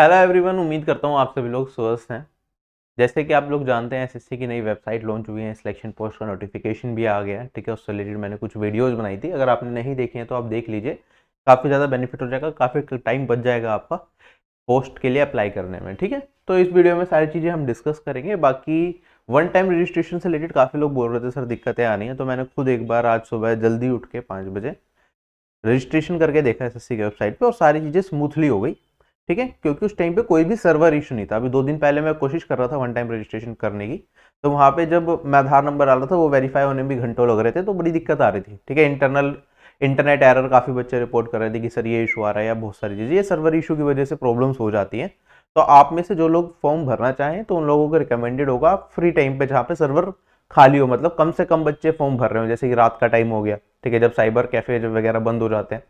hello everyone उम्मीद करता हूँ आप सभी लोग स्वस्थ हैं जैसे कि आप लोग जानते हैं एसएससी की नई वेबसाइट लॉन्च हुई है सिलेक्शन पोस्ट का नोटिफिकेशन भी आ गया ठीक है उससे रिलेटेड मैंने कुछ वीडियोस बनाई थी अगर आपने नहीं देखी है तो आप देख लीजिए काफ़ी ज़्यादा बेनिफिट हो जाएगा काफ़ी टाइम बच जाएगा आपका पोस्ट के लिए अप्लाई करने में ठीक है तो इस वीडियो में सारी चीज़ें हम डिस्कस करेंगे बाकी वन टाइम रजिस्ट्रेशन से रिलेटेड काफ़ी लोग बोल रहे थे सर दिक्कतें आ रही हैं तो मैंने खुद एक बार आज सुबह जल्दी उठ के पाँच बजे रजिस्ट्रेशन करके देखा एस एस की वेबसाइट पर और सारी चीज़ें स्मूथली हो गई ठीक है क्योंकि उस टाइम पे कोई भी सर्वर इशू नहीं था अभी दो दिन पहले मैं कोशिश कर रहा था वन टाइम रजिस्ट्रेशन करने की तो वहाँ पे जब मैं आधार नंबर रहा था वो वेरीफाई होने में भी घंटों लग रहे थे तो बड़ी दिक्कत आ रही थी ठीक है इंटरनल इंटरनेट एरर काफ़ी बच्चे रिपोर्ट कर रहे थे कि सर ये इशू आ रहा है या बहुत सारी चीज़ें ये सर्वर इशू की वजह से प्रॉब्लम्स हो जाती हैं तो आप में से जो लोग फॉर्म भरना चाहें तो उन लोगों को रिकमेंडेड होगा आप फ्री टाइम पर जहाँ पे सर्वर खाली हो मतलब कम से कम बच्चे फॉर्म भर रहे हो जैसे कि रात का टाइम हो गया ठीक है जब साइबर कैफे वगैरह बंद हो जाते हैं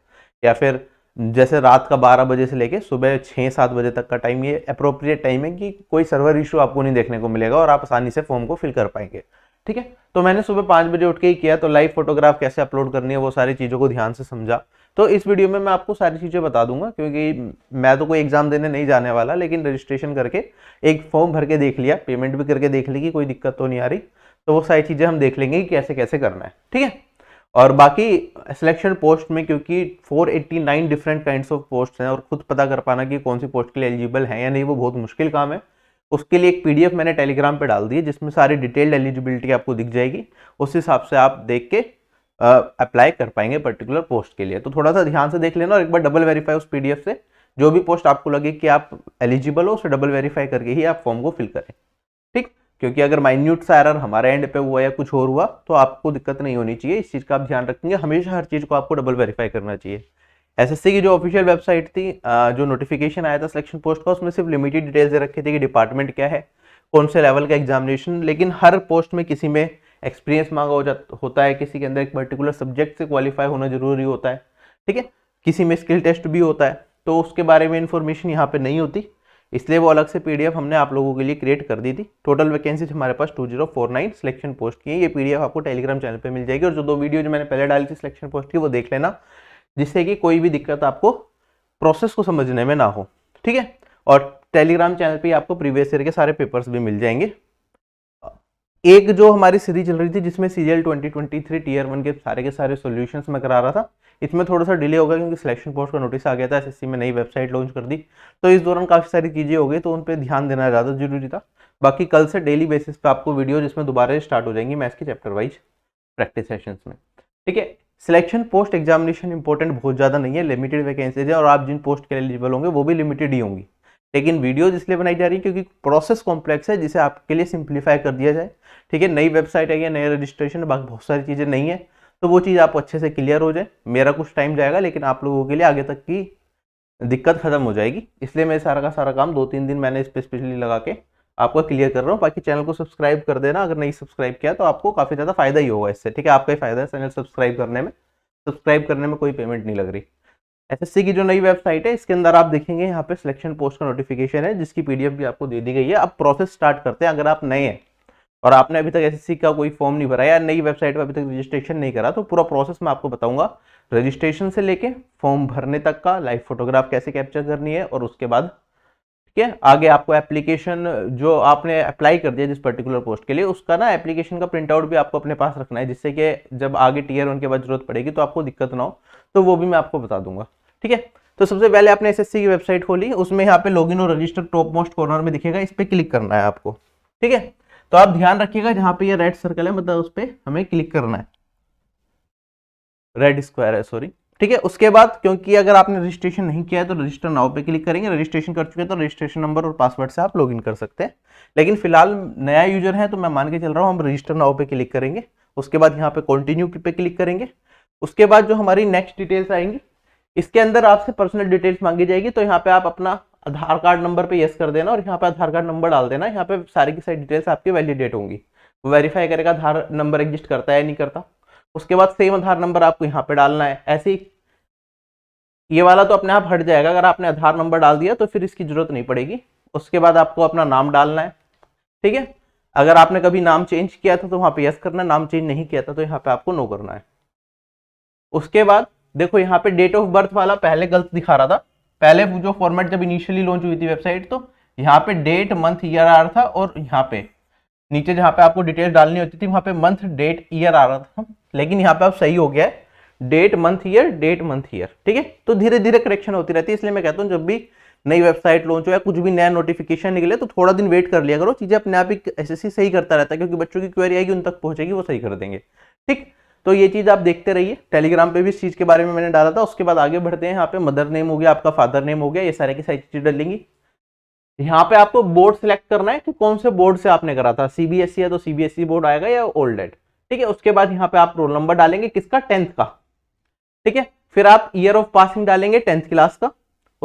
या फिर जैसे रात का बारह बजे से लेके सुबह छः सात बजे तक का टाइम ये अप्रोप्रिएट टाइम है कि कोई सर्वर इशू आपको नहीं देखने को मिलेगा और आप आसानी से फॉर्म को फिल कर पाएंगे ठीक है तो मैंने सुबह पाँच बजे उठ के ही किया तो लाइव फोटोग्राफ कैसे अपलोड करनी है वो सारी चीज़ों को ध्यान से समझा तो इस वीडियो में मैं आपको सारी चीज़ें बता दूंगा क्योंकि मैं तो कोई एग्ज़ाम देने नहीं जाने वाला लेकिन रजिस्ट्रेशन करके एक फॉर्म भर के देख लिया पेमेंट भी करके देख ली कि कोई दिक्कत तो नहीं आ रही तो वो सारी चीज़ें हम देख लेंगे कि कैसे कैसे करना है ठीक है और बाकी सिलेक्शन पोस्ट में क्योंकि 489 डिफरेंट काइंड ऑफ पोस्ट हैं और खुद पता कर पाना कि कौन सी पोस्ट के लिए एलिजिबल है या नहीं वो बहुत मुश्किल काम है उसके लिए एक पीडीएफ मैंने टेलीग्राम पे डाल दी है जिसमें सारी डिटेल्ड एलिजिबिलिटी आपको दिख जाएगी उस हिसाब से आप देख के अप्लाई कर पाएंगे पर्टिकुलर पोस्ट के लिए तो थोड़ा सा ध्यान से देख लेना और एक बार डबल वेरीफाई उस पी से जो भी पोस्ट आपको लगे कि आप एलिजिबल हो उसे डबल वेरीफाई करके ही आप फॉर्म को फिल करें ठीक क्योंकि अगर माइन्यूट सा एरर हमारे एंड पे हुआ या कुछ और हुआ तो आपको दिक्कत नहीं होनी चाहिए इस चीज़ का आप ध्यान रखेंगे हमेशा हर चीज़ को आपको डबल वेरीफाई करना चाहिए एसएससी की जो ऑफिशियल वेबसाइट थी जो नोटिफिकेशन आया था सिलेक्शन पोस्ट का उसमें सिर्फ लिमिटेड डिटेल्स रखे थे कि डिपार्टमेंट क्या है कौन से लेवल का एग्जामिनेशन लेकिन हर पोस्ट में किसी में एक्सपीरियंस मांगा हो जाता होता है किसी के अंदर एक पर्टिकुलर सब्जेक्ट से क्वालिफाई होना जरूरी होता है ठीक है किसी में स्किल टेस्ट भी होता है तो उसके बारे में इन्फॉर्मेशन यहाँ पर नहीं होती इसलिए वो अलग से पीडीएफ हमने आप लोगों के लिए क्रिएट कर दी थी टोटल वैकेंसीज हमारे पास 2049 सिलेक्शन पोस्ट की है ये पीडीएफ आपको टेलीग्राम चैनल पे मिल जाएगी और जो दो वीडियो जो मैंने पहले डाली थी सिलेक्शन पोस्ट की वो देख लेना जिससे कि कोई भी दिक्कत आपको प्रोसेस को समझने में ना हो ठीक है और टेलीग्राम चैनल पर आपको प्रीवियस ईयर के सारे पेपर्स भी मिल जाएंगे एक जो हमारी सीरीज चल रही थी जिसमें सीरियल 2023 टीयर वन के सारे के सारे सॉल्यूशंस मैं करा रहा था इसमें थोड़ा सा डिले होगा क्योंकि सिलेक्शन पोस्ट का नोटिस आ गया था एसएससी में नई वेबसाइट लॉन्च कर दी तो इस दौरान काफ़ी सारी चीज़ें हो गई तो उन पर ध्यान देना ज़्यादा जरूरी था बाकी कल से डेली बेसिस पर आपको वीडियो जिसमें दोबारा स्टार्ट हो जाएंगी मैथ्स के चैप्टर वाइज प्रैक्टिस सेशंस में ठीक है सिलेक्शन पोस्ट एग्जामिनेशन इंपॉर्टेंट बहुत ज़्यादा नहीं है लिमिटेड वैकेंसीज है और आप जिन पोस्ट के लिए एलिजिबल होंगे वो भी लिमिटेड ही होंगी लेकिन वीडियोज इसलिए बनाई जा रही है क्योंकि प्रोसेस कॉम्प्लेक्स है जिसे आपके लिए सिंप्लीफाई कर दिया जाए ठीक है नई वेबसाइट है या नया रजिस्ट्रेशन बाकी बहुत सारी चीज़ें नहीं है तो वो चीज़ आप अच्छे से क्लियर हो जाए मेरा कुछ टाइम जाएगा लेकिन आप लोगों के लिए आगे तक की दिक्कत ख़त्म हो जाएगी इसलिए मैं सारा का सारा काम दो तीन दिन मैंने इस पर स्पेशली लगा के आपको क्लियर कर रहा हूँ बाकी चैनल को सब्सक्राइब कर देना अगर नहीं सब्सक्राइब किया तो आपको काफ़ी ज़्यादा फायदा ही होगा इससे ठीक है आपका ही फायदा है चैनल सब्सक्राइब करने में सब्सक्राइब करने में कोई पेमेंट नहीं लग रही एसएससी की जो नई वेबसाइट है इसके अंदर आप देखेंगे यहाँ पे सिलेक्शन पोस्ट का नोटिफिकेशन है जिसकी पीडीएफ भी आपको दे दी गई है अब प्रोसेस स्टार्ट करते हैं अगर आप नए हैं और आपने अभी तक एसएससी का कोई फॉर्म नहीं भरा या नई वेबसाइट पर अभी तक रजिस्ट्रेशन नहीं करा तो पूरा प्रोसेस मैं आपको बताऊंगा रजिस्ट्रेशन से लेके फॉर्म भरने तक का लाइव फोटोग्राफ कैसे कैप्चर करनी है और उसके बाद ठीक है आगे आपको एप्लीकेशन जो आपने अप्लाई कर दिया जिस पर्टिकुलर पोस्ट के लिए उसका ना एप्लीकेशन का प्रिंटआउट भी आपको अपने पास रखना है जिससे कि जब आगे टीयर वन के बाद जरूरत पड़ेगी तो आपको दिक्कत ना हो तो वो भी मैं आपको बता दूंगा ठीक है तो सबसे पहले आपने एसएससी की वेबसाइट खोली उसमें यहाँ पे लॉगिन और रजिस्टर टॉप मोस्ट कॉर्नर में दिखेगा इस पर क्लिक करना है आपको ठीक है तो आप ध्यान रखिएगा जहाँ पे ये रेड सर्कल है मतलब उस पर हमें क्लिक करना है रेड स्क्वायर है सॉरी ठीक है उसके बाद क्योंकि अगर आपने रजिस्ट्रेशन नहीं किया है तो रजिस्टर नाउ पे क्लिक करेंगे रजिस्ट्रेशन कर चुके हैं तो रजिस्ट्रेशन नंबर और पासवर्ड से आप लॉगिन कर सकते हैं लेकिन फिलहाल नया यूजर है तो मैं मान के चल रहा हूँ हम रजिस्टर नाव पे क्लिक करेंगे उसके बाद यहाँ पे कंटिन्यू पे क्लिक करेंगे उसके बाद जो हमारी नेक्स्ट डिटेल्स आएंगी इसके अंदर आपसे पर्सनल डिटेल्स मांगी जाएगी तो यहाँ पे आप अपना आधार कार्ड नंबर पे यस कर देना और यहाँ पे आधार कार्ड नंबर डाल देना यहाँ पे सारी की सारी डिटेल्स आपकी वैलिडेट होंगी वो वेरीफाई करेगा आधार नंबर एग्जिस्ट करता है नहीं करता उसके बाद सेम आधार नंबर आपको यहाँ पे डालना है ऐसे ही ये वाला तो अपने आप हट जाएगा अगर आपने आधार नंबर डाल दिया तो फिर इसकी जरूरत नहीं पड़ेगी उसके बाद आपको अपना नाम डालना है ठीक है अगर आपने कभी नाम चेंज किया था तो वहाँ पे यस करना नाम चेंज नहीं किया था तो यहाँ पे आपको नो करना है उसके बाद देखो यहाँ पे डेट ऑफ बर्थ वाला पहले गलत दिखा रहा था पहले जो फॉर्मेट जब इनिशियली लॉन्च हुई थी वेबसाइट तो यहाँ पे डेट मंथ ईयर आ रहा था और यहाँ पे नीचे जहाँ पे आपको डिटेल डालनी होती थी वहाँ पे मंथ डेट ईयर आ रहा था लेकिन यहाँ पे अब सही हो गया है date month year date month year ठीक है तो धीरे धीरे करेक्शन होती रहती है इसलिए मैं कहता हूँ जब भी नई वेबसाइट लॉन्च हो या कुछ भी नया नोटिफिकेशन निकले तो थोड़ा दिन वेट कर लिया करो चीज़ें अपने आप ही एस सही करता रहता है क्योंकि बच्चों की क्वेरी आएगी उन तक पहुंचेगी वो सही कर देंगे ठीक तो ये चीज़ आप देखते रहिए टेलीग्राम पे भी इस चीज़ के बारे में मैंने डाला था उसके बाद आगे बढ़ते हैं यहाँ पे मदर नेम हो गया आपका फादर नेम हो गया ये सारे की सारी चीज़ें डालेंगी यहाँ पे आपको बोर्ड सेलेक्ट करना है कि कौन से बोर्ड से आपने करा था सीबीएसई e है तो सीबीएसई बोर्ड e आएगा या ओल्ड एड ठीक है उसके बाद यहाँ पे आप रोल नंबर डालेंगे किसका टेंथ का ठीक है फिर आप ईयर ऑफ पासिंग डालेंगे टेंथ क्लास का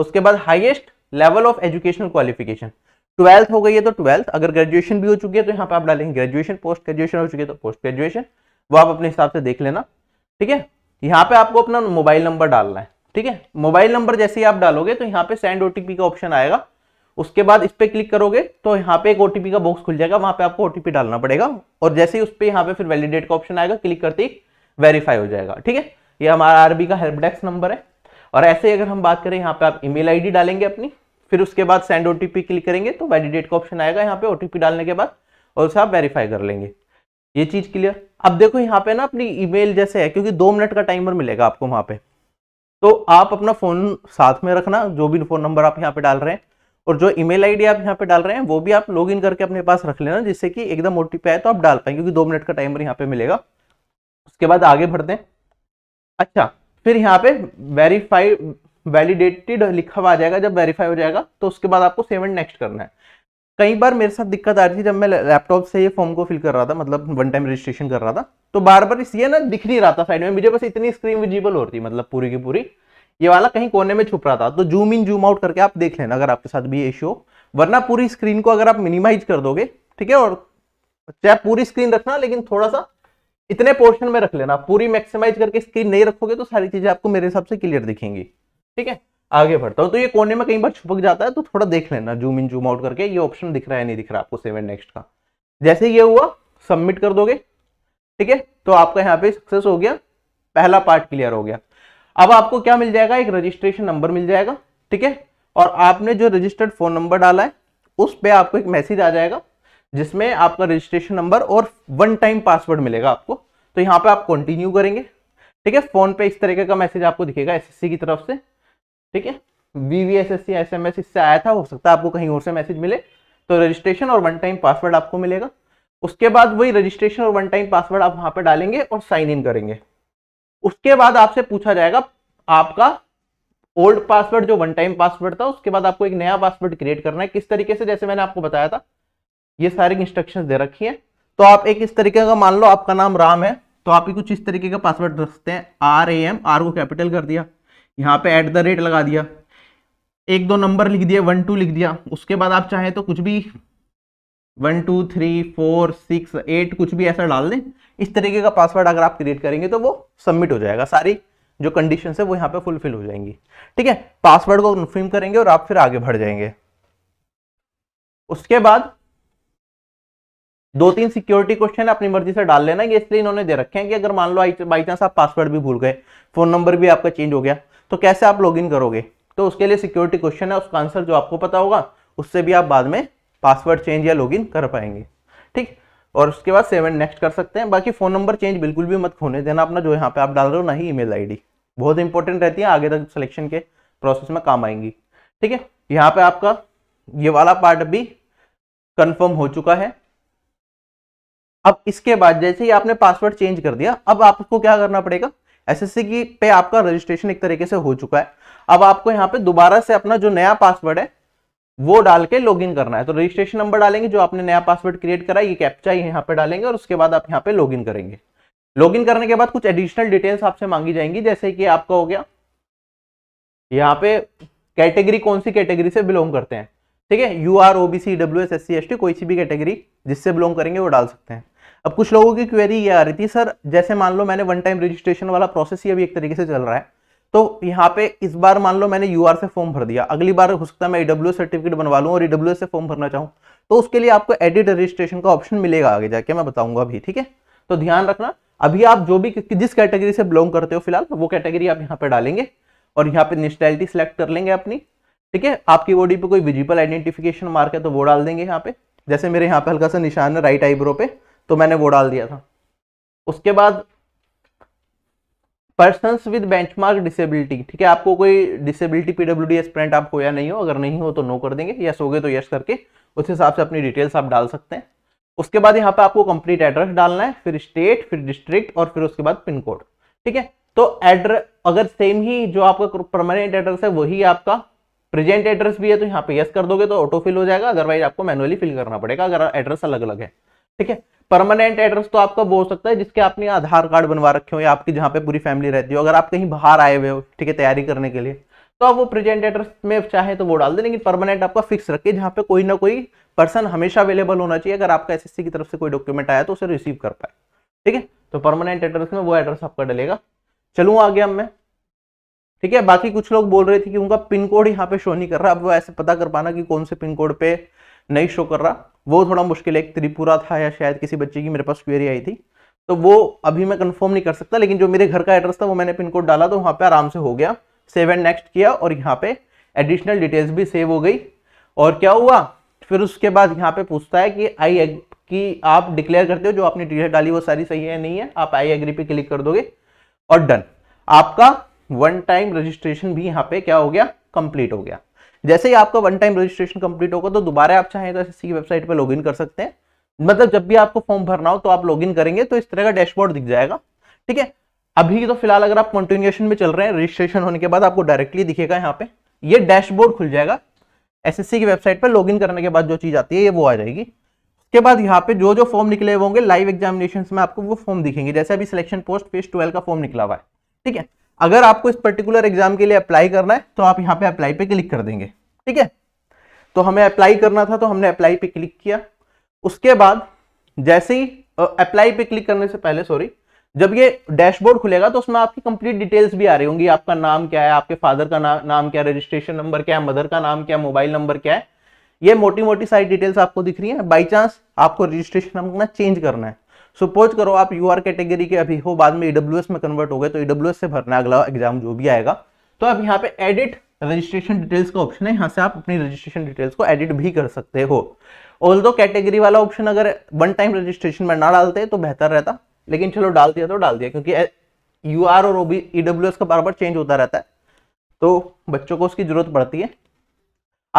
उसके बाद highest level of educational qualification twelfth हो गई है तो ट्वेल्थ अगर ग्रेजुएशन भी हो चुकी है तो यहाँ पे आप डालेंगे ग्रेजुएशन पोस्ट ग्रेजुएशन हो चुकी है तो पोस्ट ग्रेजुएशन वो आप अपने हिसाब से देख लेना ठीक है यहाँ पे आपको अपना मोबाइल नंबर डालना है ठीक है मोबाइल नंबर जैसे ही आप डालोगे तो यहाँ पे सेंड ओटीपी का ऑप्शन आएगा उसके बाद इस पर क्लिक करोगे तो यहाँ पे एक ओटीपी का बॉक्स खुल जाएगा वहां पे आपको ओटीपी डालना पड़ेगा और जैसे ही उस पर यहाँ पे फिर वैलिडेट का ऑप्शन आएगा क्लिक करते ही वेरीफाई हो जाएगा ठीक है ये हमारा आरबी का हेल्प डेस्क नंबर है और ऐसे ही अगर हम बात करें यहाँ पे आप ईमेल आईडी डालेंगे अपनी फिर उसके बाद सेंड ओटीपी क्लिक करेंगे तो वैलिडेट का ऑप्शन आएगा यहाँ पे ओटीपी डालने के बाद और उसे आप वेरीफाई कर लेंगे ये चीज क्लियर अब देखो यहाँ पे ना अपनी ईमेल जैसे है क्योंकि दो मिनट का टाइमर मिलेगा आपको वहां पे तो आप अपना फोन साथ में रखना जो भी फोन नंबर आप यहाँ पे डाल रहे हैं और जो ईमेल आईडी आप यहाँ पे डाल रहे हैं वो भी आप लॉग इन करके अपने पास रख लेना जिससे कि एकदम ओ पे आए तो आप डाल पाएंगे क्योंकि दो मिनट का टाइमर यहाँ पे मिलेगा उसके बाद आगे बढ़ते हैं अच्छा फिर यहाँ पे वेरीफाई वैलिडेटेड लिखा हुआ आ जाएगा जब वेरीफाई हो जाएगा तो उसके बाद आपको सेवन नेक्स्ट करना है कई बार मेरे साथ दिक्कत आ रही थी जब मैं लैपटॉप से ये फॉर्म को फिल कर रहा था मतलब वन टाइम रजिस्ट्रेशन कर रहा था तो बार बार ये ना दिख नहीं रहा था साइड में मुझे बस इतनी स्क्रीन विजिबल हो रही मतलब पूरी की पूरी ये वाला कहीं कोने में छुप रहा था तो जूम इन जूम आउट करके आप देख लेना अगर आपके साथ भी इश्यू वरना पूरी स्क्रीन को अगर आप मिनिमाइज कर दोगे ठीक है और चाहे पूरी स्क्रीन रखना लेकिन थोड़ा सा इतने पोर्शन में रख लेना पूरी मैक्सिमाइज करके स्क्रीन नहीं रखोगे तो सारी चीजें आपको मेरे हिसाब से क्लियर दिखेंगी ठीक है आगे बढ़ता हूँ तो ये कोने में कई बार छुपक जाता है तो थोड़ा देख लेना जूम इन जूम आउट करके ये ऑप्शन दिख रहा है नहीं दिख रहा आपको सेवन नेक्स्ट का जैसे ये हुआ सबमिट कर दोगे ठीक है तो आपका यहाँ पे सक्सेस हो गया पहला पार्ट क्लियर हो गया अब आपको क्या मिल जाएगा एक रजिस्ट्रेशन नंबर मिल जाएगा ठीक है और आपने जो रजिस्टर्ड फोन नंबर डाला है उस पर आपको एक मैसेज आ जाएगा जिसमें आपका रजिस्ट्रेशन नंबर और वन टाइम पासवर्ड मिलेगा आपको तो यहाँ पे आप कंटिन्यू करेंगे ठीक है फोन पे इस तरीके का मैसेज आपको दिखेगा एसएससी की तरफ से ठीक है वीवीएसएससी एसएमएस इससे आया था हो सकता है आपको कहीं और से मैसेज मिले तो रजिस्ट्रेशन और वन टाइम पासवर्ड आपको मिलेगा उसके बाद वही रजिस्ट्रेशन और वन टाइम पासवर्ड आप वहां पर डालेंगे और साइन इन करेंगे उसके बाद आपसे पूछा जाएगा आपका ओल्ड पासवर्ड जो वन टाइम पासवर्ड था उसके बाद आपको एक नया पासवर्ड क्रिएट करना है किस तरीके से जैसे मैंने आपको बताया था ये सारी इंस्ट्रक्शन दे रखी है तो आप एक इस तरीके का मान लो आपका नाम राम है तो आप ही कुछ इस तरीके का पासवर्ड रखते हैं आर ए एम आर को कैपिटल कर दिया यहाँ पे एट द रेट लगा दिया एक दो नंबर लिख दिया वन टू लिख दिया उसके बाद आप चाहें तो कुछ भी one two three four six eight कुछ भी ऐसा डाल दें इस तरीके का पासवर्ड अगर आप क्रिएट करेंगे तो वो सबमिट हो जाएगा सारी जो कंडीशन है वो यहाँ पे फुलफिल हो जाएंगी ठीक है पासवर्ड को कन्फर्म करेंगे और आप फिर आगे बढ़ जाएंगे उसके बाद दो तीन सिक्योरिटी क्वेश्चन अपनी मर्जी से डाल लेना ये इसलिए इन्होंने दे रखे हैं कि अगर मान लो बाई चांस आप पासवर्ड भी भूल गए फोन नंबर भी आपका चेंज हो गया तो कैसे आप इन करोगे तो उसके लिए सिक्योरिटी क्वेश्चन है उसका आंसर जो आपको पता होगा उससे भी आप बाद में पासवर्ड चेंज या लॉगिन कर पाएंगे ठीक और उसके बाद सेवन नेक्स्ट कर सकते हैं बाकी फ़ोन नंबर चेंज बिल्कुल भी मत खोने देना अपना जो यहाँ पे आप डाल रहे हो ना ही ईमेल आईडी बहुत इंपॉर्टेंट रहती है आगे तक सिलेक्शन के प्रोसेस में काम आएंगी ठीक है यहाँ पे आपका ये वाला पार्ट भी कंफर्म हो चुका है अब इसके बाद जैसे ही आपने पासवर्ड चेंज कर दिया अब आपको क्या करना पड़ेगा एसएससी की पे आपका रजिस्ट्रेशन एक तरीके से हो चुका है अब आपको यहाँ पे दोबारा से अपना जो नया पासवर्ड है वो डाल के लॉग इन करना है तो रजिस्ट्रेशन नंबर डालेंगे जो आपने नया पासवर्ड क्रिएट करा ये कैप्चा यहाँ पे डालेंगे और उसके बाद आप यहाँ पे लॉग इन करेंगे लॉग इन करने के बाद कुछ एडिशनल डिटेल्स आपसे मांगी जाएंगी जैसे कि आपका हो गया यहाँ पे कैटेगरी कौन सी कैटेगरी से बिलोंग करते हैं ठीक है U R OBC W S S C S T कोई सी भी कैटेगरी जिससे बिलोंग करेंगे वो डाल सकते हैं अब कुछ लोगों की क्वेरी ये आ रही थी सर जैसे मान लो मैंने वन टाइम रजिस्ट्रेशन वाला प्रोसेस ही अभी एक तरीके से चल रहा है तो यहाँ पे इस बार मान लो मैंने यू से फॉर्म भर दिया अगली बार हो सकता है मैं ईडब्ल्यू सर्टिफिकेट बनवा लूँ और ईडब्ल्यू से फॉर्म भरना चाहूँ तो उसके लिए आपको एडिट रजिस्ट्रेशन का ऑप्शन मिलेगा आगे जाके मैं बताऊंगा अभी ठीक है तो ध्यान रखना अभी आप जो भी जिस कैटेगरी से बिलोंग करते हो फिलहाल वो कैटेगरी आप यहाँ पे डालेंगे और यहाँ पे नेशनैलिटी सेलेक्ट कर लेंगे अपनी ठीक है आपकी बॉडी पर कोई विजिबल आइडेंटिफिकेशन मार्क है तो वो डाल देंगे यहाँ पे जैसे मेरे यहाँ पे हल्का सा निशान है राइट आईब्रो पे तो मैंने वो डाल दिया था उसके बाद पर्सन विद बेंचमार्क डिसेबिलिटी ठीक है आपको कोई डिसेबिलिटी पीडब्ल्यू डी प्रिंट आप हो या नहीं हो अगर नहीं हो तो नो कर देंगे यस हो गए तो यस करके उस हिसाब से अपनी डिटेल्स आप डाल सकते हैं उसके बाद यहाँ पे आपको कंप्लीट एड्रेस डालना है फिर स्टेट फिर डिस्ट्रिक्ट और फिर उसके बाद पिन कोड ठीक है तो एड्रेस अगर सेम ही जो आपका परमानेंट एड्रेस है वही आपका प्रेजेंट एड्रेस भी है तो यहाँ पे यस कर दोगे तो ऑटो फिल हो जाएगा अदरवाइज आपको मैनुअली फिल करना पड़ेगा अगर एड्रेस अलग अलग है ठीक है परमानेंट एड्रेस तो आपका वो हो सकता है जिसके आपने आधार कार्ड बनवा रखे हो या आपकी जहाँ पे पूरी फैमिली रहती हो अगर आप कहीं बाहर आए हुए हो ठीक है तैयारी करने के लिए तो आप वो प्रेजेंट एड्रेस में चाहे तो वो डाल दें लेकिन परमानेंट आपका फिक्स रखिए जहाँ पे कोई ना कोई पर्सन हमेशा अवेलेबल होना चाहिए अगर आपका एसएससी की तरफ से कोई डॉक्यूमेंट आया तो उसे रिसीव कर पाए ठीक है तो परमानेंट एड्रेस में वो एड्रेस आपका डलेगा चलूँ आगे अब मैं ठीक है बाकी कुछ लोग बोल रहे थे कि उनका पिन कोड यहाँ पे शो नहीं कर रहा अब वो ऐसे पता कर पाना कि कौन से पिन कोड पे नहीं शो कर रहा वो थोड़ा मुश्किल एक त्रिपुरा था या शायद किसी बच्चे की मेरे पास क्वेरी आई थी तो वो अभी मैं कंफर्म नहीं कर सकता लेकिन जो मेरे घर का एड्रेस था वो मैंने पिन कोड डाला तो वहाँ पे आराम से हो गया सेव एंड नेक्स्ट किया और यहाँ पे एडिशनल डिटेल्स भी सेव हो गई और क्या हुआ फिर उसके बाद यहाँ पे पूछता है कि आई की आप डिक्लेयर करते हो जो आपने डिटेल डाली वो सारी सही है नहीं है आप आई एग्री पे क्लिक कर दोगे और डन आपका वन टाइम रजिस्ट्रेशन भी यहाँ पे क्या हो गया कंप्लीट हो गया जैसे ही आपका वन टाइम रजिस्ट्रेशन कंप्लीट होगा तो दोबारा आप चाहें तो एस की वेबसाइट पर लॉग कर सकते हैं मतलब जब भी आपको फॉर्म भरना हो तो आप लॉग करेंगे तो इस तरह का डैशबोर्ड दिख जाएगा ठीक है अभी तो फिलहाल अगर आप कंटिन्यूएशन में चल रहे हैं रजिस्ट्रेशन होने के बाद आपको डायरेक्टली दिखेगा यहाँ पे ये डैशबोर्ड खुल जाएगा एसएससी की वेबसाइट पर लॉगिन करने के बाद जो चीज़ आती है ये वो आ जाएगी उसके बाद यहाँ पे जो जो फॉर्म निकले होंगे लाइव एग्जामिनेशन में आपको वो फॉर्म दिखेंगे जैसे अभी सिलेक्शन पोस्ट फेज ट्वेल्व का फॉर्म निकला हुआ है ठीक है अगर आपको इस पर्टिकुलर एग्जाम के लिए अप्लाई करना है तो आप यहाँ पे अप्लाई पे क्लिक कर देंगे ठीक है तो हमें अप्लाई करना था तो हमने अप्लाई पे क्लिक किया उसके बाद जैसे ही अप्लाई पे क्लिक करने से पहले सॉरी जब ये डैशबोर्ड खुलेगा तो उसमें आपकी कंप्लीट डिटेल्स भी आ रही होंगी आपका नाम क्या है आपके फादर का ना, नाम क्या है रजिस्ट्रेशन नंबर क्या है मदर का नाम क्या है मोबाइल नंबर क्या है ये मोटी मोटी सारी डिटेल्स आपको दिख रही है बाई चांस आपको रजिस्ट्रेशन नंबर चेंज करना है सपोज करो आप यू कैटेगरी के अभी हो बाद में ईडब्ल्यू में कन्वर्ट हो गए तो ईडब्ल्यू से भरना अगला एग्जाम जो भी आएगा तो आप यहाँ पे एडिट रजिस्ट्रेशन डिटेल्स का ऑप्शन है यहाँ से आप अपनी रजिस्ट्रेशन डिटेल्स को एडिट भी कर सकते हो ऑल दो कैटेगरी वाला ऑप्शन अगर वन टाइम रजिस्ट्रेशन में ना डालते तो बेहतर रहता लेकिन चलो डाल दिया तो डाल दिया क्योंकि यू आर और ईडब्ल्यू एस का बार बार चेंज होता रहता है तो बच्चों को उसकी जरूरत पड़ती है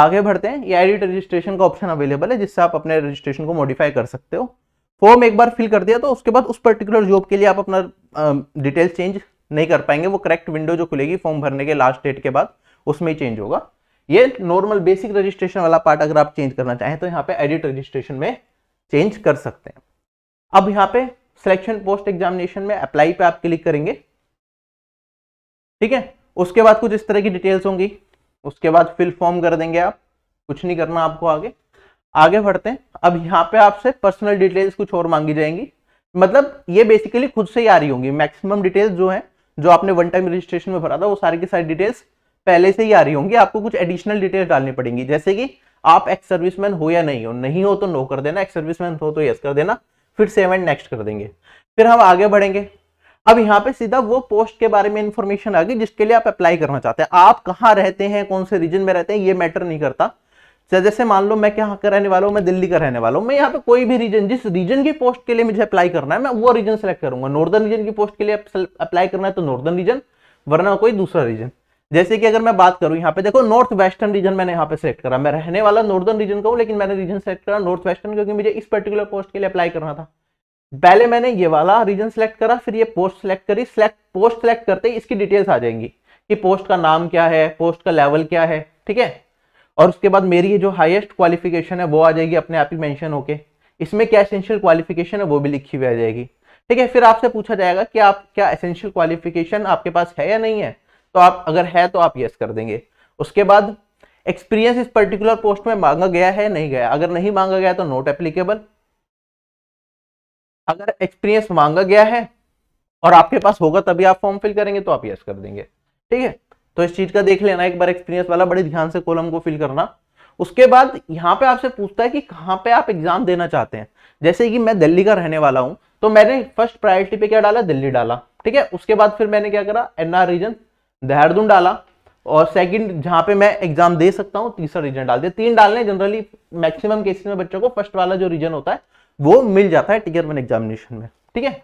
आगे बढ़ते हैं ये एडिट रजिस्ट्रेशन का ऑप्शन अवेलेबल है जिससे आप अपने रजिस्ट्रेशन को मॉडिफाई कर सकते हो फॉर्म एक बार फिल कर दिया तो उसके बाद उस पर्टिकुलर जॉब के लिए आप अपना डिटेल्स चेंज नहीं कर पाएंगे वो करेक्ट विंडो जो खुलेगी फॉर्म भरने के लास्ट डेट के बाद उसमें ही चेंज होगा ये नॉर्मल बेसिक रजिस्ट्रेशन वाला पार्ट अगर आप चेंज करना चाहें तो यहाँ पे एडिट रजिस्ट्रेशन में चेंज कर सकते हैं अब यहाँ पे सिलेक्शन पोस्ट एग्जामिनेशन में अप्लाई पे आप क्लिक करेंगे ठीक है उसके बाद कुछ इस तरह की डिटेल्स होंगी उसके बाद फिल फॉर्म कर देंगे आप कुछ नहीं करना आपको आगे आगे बढ़ते हैं अब यहाँ पे आपसे पर्सनल डिटेल्स कुछ और मांगी जाएंगी मतलब ये बेसिकली खुद से ही आ रही होंगी मैक्सिमम डिटेल्स जो है जो आपने वन टाइम रजिस्ट्रेशन में भरा था वो सारी की सारी डिटेल्स पहले से ही आ रही होंगी आपको कुछ एडिशनल डिटेल्स डालनी पड़ेंगी जैसे कि आप एक्स सर्विसमैन हो या नहीं हो नहीं हो तो नो कर देना एक्स सर्विसमैन हो तो यस कर देना फिर सेव एंड नेक्स्ट कर देंगे फिर हम आगे बढ़ेंगे अब यहाँ पे सीधा वो पोस्ट के बारे में इन्फॉर्मेशन आ गई जिसके लिए आप अप्लाई करना चाहते हैं आप कहाँ रहते हैं कौन से रीजन में रहते हैं ये मैटर नहीं करता जैसे मान लो मैं क्या का रहने वाला हूँ मैं दिल्ली का रहने वाला हूँ मैं यहाँ पे कोई भी रीजन जिस रीजन की पोस्ट के लिए मुझे अप्लाई करना है मैं वो रीजन सेलेक्ट करूंगा नॉर्दर्न रीजन की पोस्ट के लिए अप्लाई करना है तो नॉर्दर्न रीजन वरना कोई दूसरा रीजन जैसे कि अगर मैं बात करूँ यहाँ पे देखो नॉर्थ वेस्टर्न रीजन मैंने यहाँ पे सेलेक्ट करा मैं रहने वाला नॉर्दर्न रीजन का हूँ लेकिन मैंने रीजन सेलेक्ट करा नॉर्थ वेस्टर्न क्योंकि मुझे इस पर्टिकुलर पोस्ट के लिए अप्लाई करना था पहले मैंने ये वाला रीजन सेलेक्ट करा फिर ये पोस्ट सेलेक्ट करी सेलेक्ट पोस्ट सेलेक्ट करते ही इसकी डिटेल्स आ जाएंगी कि पोस्ट का नाम क्या है पोस्ट का लेवल क्या है ठीक है और उसके बाद मेरी जो हाईएस्ट क्वालिफिकेशन है वो आ जाएगी अपने आप ही मेंशन होके इसमें क्या एसेंशियल क्वालिफिकेशन है वो भी लिखी हुई आ जाएगी ठीक है फिर आपसे पूछा जाएगा कि आप क्या एसेंशियल क्वालिफिकेशन आपके पास है या नहीं है तो आप अगर है तो आप यस कर देंगे उसके बाद एक्सपीरियंस इस पर्टिकुलर पोस्ट में मांगा गया है नहीं गया अगर नहीं मांगा गया तो नोट एप्लीकेबल अगर एक्सपीरियंस मांगा गया है और आपके पास होगा तभी आप फॉर्म फिल करेंगे तो आप यस कर देंगे ठीक है तो इस चीज का देख लेना एक बार एक्सपीरियंस वाला बड़े ध्यान से कॉलम को फिल करना उसके बाद यहाँ पे आपसे पूछता है कि कहाँ पे आप एग्जाम देना चाहते हैं जैसे कि मैं दिल्ली का रहने वाला हूँ तो मैंने फर्स्ट प्रायोरिटी पे क्या डाला दिल्ली डाला ठीक है उसके बाद फिर मैंने क्या करा एनआर रीजन देहरादून डाला और सेकंड जहाँ पे मैं एग्जाम दे सकता हूँ तीसरा रीजन डाल दिया तीन डालने जनरली मैक्सिमम केसेस में बच्चों को फर्स्ट वाला जो रीजन होता है वो मिल जाता है टीचर वन एग्जामिनेशन में ठीक है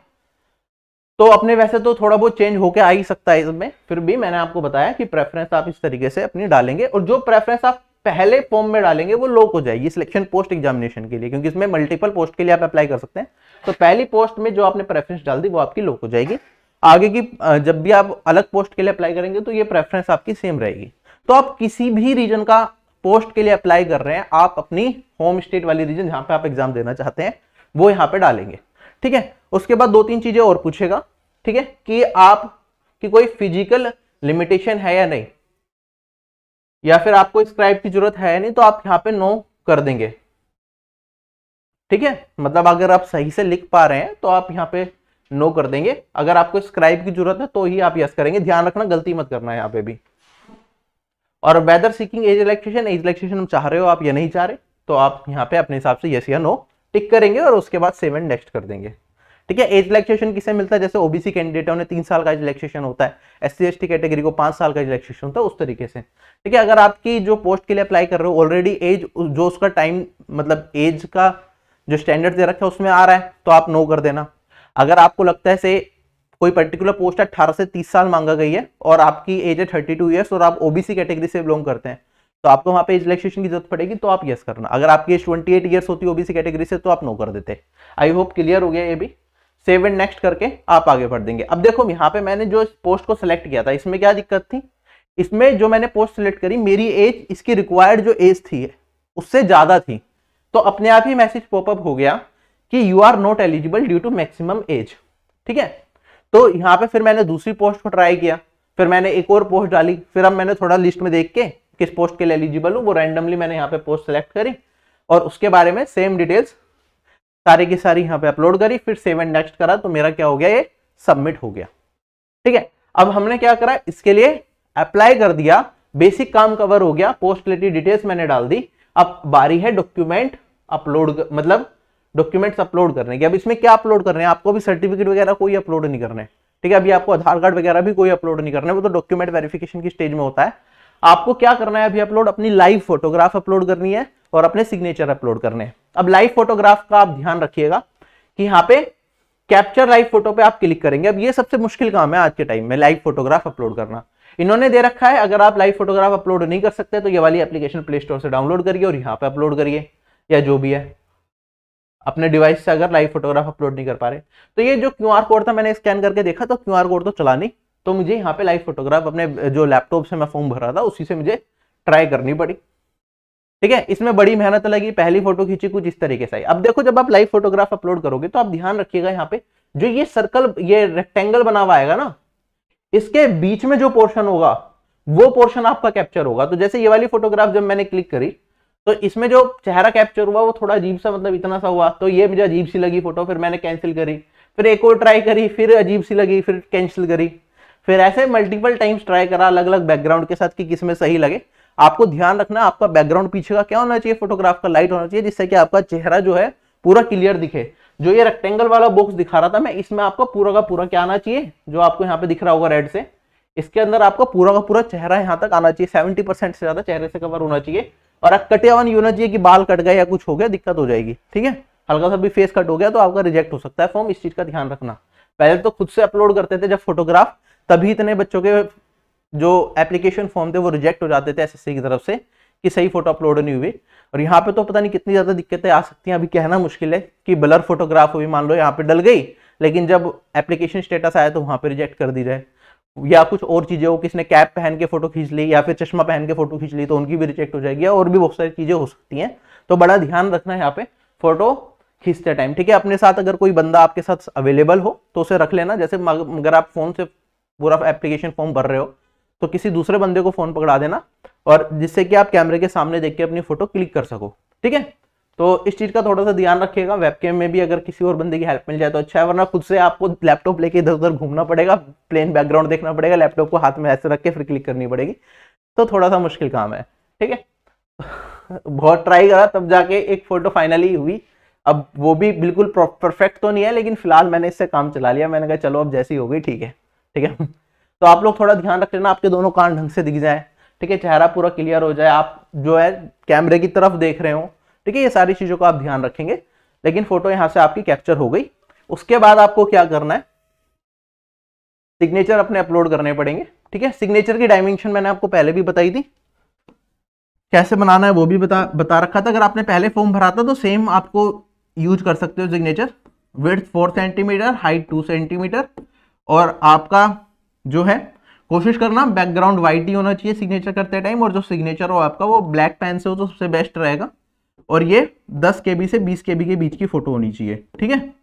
तो अपने वैसे तो थोड़ा बहुत चेंज होके आ ही सकता है इसमें फिर भी मैंने आपको बताया कि प्रेफरेंस आप इस तरीके से अपनी डालेंगे और जो प्रेफरेंस आप पहले फॉर्म में डालेंगे वो लोक हो जाएगी सिलेक्शन पोस्ट एग्जामिनेशन के लिए क्योंकि इसमें मल्टीपल पोस्ट के लिए आप अप्लाई कर सकते हैं तो पहली पोस्ट में जो आपने प्रेफरेंस डाल दी वो आपकी लोक हो जाएगी आगे की जब भी आप अलग पोस्ट के लिए अप्लाई करेंगे तो ये प्रेफरेंस आपकी सेम रहेगी तो आप किसी भी रीजन का पोस्ट के लिए अप्लाई कर रहे हैं आप अपनी होम स्टेट वाली रीजन जहां पे आप एग्जाम देना चाहते हैं वो यहाँ पे डालेंगे ठीक है उसके बाद दो तीन चीजें और पूछेगा ठीक है कि आप की कोई फिजिकल लिमिटेशन है या नहीं या फिर आपको स्क्राइब की जरूरत है या नहीं तो आप यहां पे नो कर देंगे ठीक है मतलब अगर आप सही से लिख पा रहे हैं तो आप यहां पे नो कर देंगे अगर आपको स्क्राइब की जरूरत है तो ही आप यस करेंगे ध्यान रखना गलती मत करना यहां पे भी और whether seeking age relaxation age relaxation चाह रहे हो आप या नहीं चाह रहे तो आप यहां पे अपने हिसाब से यस या नो टिक करेंगे और उसके बाद सेवन नेक्स्ट कर देंगे ठीक है एज रिलेक्सेशन किसे मिलता है जैसे ओबीसी है ने तीन साल का एज होता है एस सी कैटेगरी को पांच साल का एज होता है उस तरीके से ठीक है अगर आपकी जो पोस्ट के लिए अप्लाई कर रहे हो ऑलरेडी एज जो उसका टाइम मतलब एज का जो स्टैंडर्ड दे रखा है उसमें आ रहा है तो आप नो कर देना अगर आपको लगता है से कोई पर्टिकुलर पोस्ट अठारह से तीस साल मांगा गई है और आपकी एज है थर्टी टू ईयर्स और आप ओबीसी कैटेगरी से बिलोंग करते हैं तो आपको वहां पे रिलेक्सेशन की जरूरत पड़ेगी तो आप यस करना अगर आपकी एज ट्वेंटी एट ईयर्स होती है ओबीसी कैटेगरी से तो आप नो कर देते आई होप क्लियर हो गया ये भी सेव एंड नेक्स्ट करके आप आगे बढ़ देंगे अब देखो यहाँ पे मैंने जो पोस्ट को सिलेक्ट किया था इसमें क्या दिक्कत थी इसमें जो मैंने पोस्ट सिलेक्ट करी मेरी एज इसकी रिक्वायर्ड जो एज थी उससे ज़्यादा थी तो अपने आप ही मैसेज पॉपअप हो गया कि you are not eligible due to maximum age ठीक है तो यहाँ पे फिर मैंने दूसरी पोस्ट को ट्राई किया फिर मैंने एक और पोस्ट डाली फिर अब मैंने थोड़ा लिस्ट में देख के किस पोस्ट के लिए एलिजिबल हूँ वो रैंडमली मैंने यहाँ पे पोस्ट सेलेक्ट करी और उसके बारे में सेम डिटेल्स सारी की सारी यहाँ पे अपलोड करी फिर सेव एंड नेक्स्ट करा तो मेरा क्या हो गया ये सबमिट हो गया ठीक है अब हमने क्या करा इसके लिए अप्लाई कर दिया बेसिक काम कवर हो गया पोस्ट रिलेटेड डिटेल्स मैंने डाल दी अब बारी है डॉक्यूमेंट अपलोड मतलब डॉक्यूमेंट्स अपलोड करने की अब इसमें क्या अपलोड करने हैं आपको भी सर्टिफिकेट वगैरह कोई अपलोड नहीं करना है ठीक है अभी आपको आधार कार्ड वगैरह भी कोई अपलोड नहीं करना है वो तो डॉक्यूमेंट वेरिफिकेशन की स्टेज में होता है आपको क्या करना है अभी अपलोड अपनी लाइव फोटोग्राफ अपलोड करनी है और अपने सिग्नेचर अपलोड करने हैं अब लाइव फोटोग्राफ का आप ध्यान रखिएगा कि यहाँ पे कैप्चर लाइव फोटो पे आप क्लिक करेंगे अब ये सबसे मुश्किल काम है आज के टाइम में लाइव फोटोग्राफ अपलोड करना इन्होंने दे रखा है अगर आप लाइव फोटोग्राफ अपलोड नहीं कर सकते तो ये वाली एप्लीकेशन प्ले स्टोर से डाउनलोड करिए और यहाँ पे अपलोड करिए या जो भी है अपने डिवाइस से अगर लाइव फोटोग्राफ अपलोड नहीं कर पा रहे तो ये जो क्यू कोड था मैंने स्कैन करके देखा तो क्यू कोड तो चला नहीं तो मुझे यहाँ पे लाइव फोटोग्राफ अपने जो लैपटॉप से मैं फॉर्म भर रहा था उसी से मुझे ट्राई करनी पड़ी ठीक है इसमें बड़ी मेहनत लगी पहली फोटो खींची कुछ इस तरीके से अब देखो जब आप लाइव फोटोग्राफ अपलोड करोगे तो आप ध्यान रखिएगा यहाँ पे जो ये सर्कल ये रेक्टेंगल बना हुआ आएगा ना इसके बीच में जो पोर्शन होगा वो पोर्शन आपका कैप्चर होगा तो जैसे ये वाली फोटोग्राफ जब मैंने क्लिक करी तो इसमें जो चेहरा कैप्चर हुआ वो थोड़ा अजीब सा मतलब इतना सा हुआ तो ये मुझे अजीब सी लगी फोटो फिर मैंने कैंसिल करी फिर एक और ट्राई करी फिर अजीब सी लगी फिर कैंसिल करी फिर ऐसे मल्टीपल टाइम्स ट्राई करा अलग अलग बैकग्राउंड के साथ कि किस में सही लगे आपको ध्यान रखना आपका बैकग्राउंड पीछे का क्या होना चाहिए फोटोग्राफ का लाइट होना चाहिए जिससे कि आपका चेहरा जो है पूरा क्लियर दिखे जो ये रेक्टेंगल वाला बॉक्स दिखा रहा था मैं इसमें आपका पूरा का पूरा क्या आना चाहिए जो आपको यहाँ पे दिख रहा होगा रेड से इसके अंदर आपका पूरा का पूरा चेहरा यहाँ तक आना चाहिए सेवेंटी परसेंट से ज्यादा चेहरे से कवर होना चाहिए और कटे वन नहीं होना चाहिए कि बाल कट गए या कुछ हो गया दिक्कत हो जाएगी ठीक है हल्का सा भी फेस कट हो गया तो आपका रिजेक्ट हो सकता है फॉर्म इस चीज का ध्यान रखना पहले तो खुद से अपलोड करते थे जब फोटोग्राफ तभी इतने बच्चों के जो एप्लीकेशन फॉर्म थे वो रिजेक्ट हो जाते थे एस की तरफ से कि सही फोटो अपलोड नहीं हुई और यहाँ पे तो पता नहीं कितनी ज़्यादा दिक्कतें आ सकती हैं अभी कहना मुश्किल है कि ब्लर फोटोग्राफ हुई मान लो यहाँ पे डल गई लेकिन जब एप्लीकेशन स्टेटस आया तो वहाँ पे रिजेक्ट कर दी जाए या कुछ और चीज़ें हो किसने कैप पहन के फोटो खींच ली या फिर चश्मा पहन के फोटो खींच ली तो उनकी भी रिजेक्ट हो जाएगी और भी बहुत सारी चीज़ें हो सकती हैं तो बड़ा ध्यान रखना है यहाँ पे फोटो खींचते टाइम ठीक है अपने साथ अगर कोई बंदा आपके साथ अवेलेबल हो तो उसे रख लेना जैसे अगर आप फोन से पूरा एप्लीकेशन फॉर्म भर रहे हो तो किसी दूसरे बंदे को फ़ोन पकड़ा देना और जिससे कि आप कैमरे के सामने देख के अपनी फ़ोटो क्लिक कर सको ठीक है तो इस चीज़ का थोड़ा सा ध्यान रखिएगा वेबकैम में भी अगर किसी और बंदे की हेल्प मिल जाए तो अच्छा है वरना खुद से आपको लैपटॉप लेके इधर उधर घूमना पड़ेगा प्लेन बैकग्राउंड देखना पड़ेगा लैपटॉप को हाथ में ऐसे रख के फिर क्लिक करनी पड़ेगी तो थोड़ा सा मुश्किल काम है ठीक है बहुत ट्राई करा तब जाके एक फ़ोटो फाइनली हुई अब वो भी बिल्कुल परफेक्ट तो नहीं है लेकिन फिलहाल मैंने इससे काम चला लिया मैंने कहा चलो अब जैसी हो गई ठीक है ठीक है तो आप लोग थोड़ा ध्यान रख लेना आपके दोनों कान ढंग से दिख जाए ठीक है चेहरा पूरा क्लियर हो जाए आप जो है कैमरे की तरफ देख रहे हो ठीक है ये सारी चीज़ों को आप ध्यान रखेंगे लेकिन फोटो यहाँ से आपकी कैप्चर हो गई उसके बाद आपको क्या करना है सिग्नेचर अपने अपलोड करने पड़ेंगे ठीक है सिग्नेचर की डायमेंशन मैंने आपको पहले भी बताई थी कैसे बनाना है वो भी बता बता रखा था अगर आपने पहले फॉर्म भरा था तो सेम आपको यूज कर सकते हो signature with four centimeter height two centimeter और आपका जो है कोशिश करना बैकग्राउंड व्हाइट ही होना चाहिए सिग्नेचर करते टाइम और जो सिग्नेचर हो आपका वो ब्लैक पेन से हो तो सबसे बेस्ट रहेगा और ये दस के से बीस के के बीच की फोटो होनी चाहिए ठीक है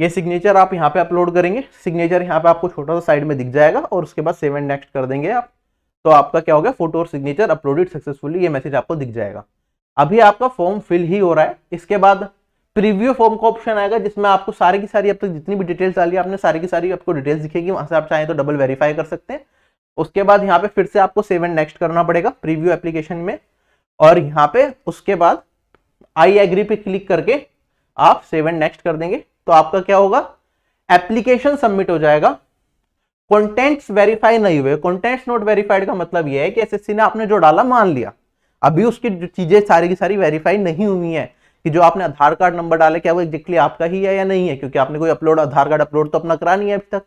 ये सिग्नेचर आप यहाँ पे अपलोड करेंगे सिग्नेचर यहाँ पे आपको छोटा सा साइड में दिख जाएगा और उसके बाद सेवन नेक्स्ट कर देंगे आप तो आपका क्या हो गया फोटो और सिग्नेचर अपलोडेड सक्सेसफुली ये मैसेज आपको दिख जाएगा अभी आपका फॉर्म फिल ही हो रहा है इसके बाद प्रीव्यू फॉर्म का ऑप्शन आएगा जिसमें आपको सारी की सारी अब तक जितनी भी डिटेल्स डाली आपने सारी की सारी आपको डिटेल्स दिखेगी वहां से आप चाहें तो डबल वेरीफाई कर सकते हैं उसके बाद यहाँ पे फिर से आपको सेव एंड नेक्स्ट करना पड़ेगा प्रीव्यू एप्लीकेशन में और यहाँ पे उसके बाद आई एग्री पे क्लिक करके आप सेव एंड नेक्स्ट कर देंगे तो आपका क्या होगा एप्लीकेशन सबमिट हो जाएगा कॉन्टेंट्स वेरीफाई नहीं हुए कॉन्टेंट्स नॉट वेरीफाइड का मतलब यह है कि सी ने आपने जो डाला मान लिया अभी उसकी चीजें सारी की सारी वेरीफाई नहीं हुई है कि जो आपने आधार कार्ड नंबर डाले क्या वो एक्जेक्टली आपका ही है या नहीं है क्योंकि आपने कोई अपलोड आधार कार्ड अपलोड तो अपना करा नहीं है अभी तक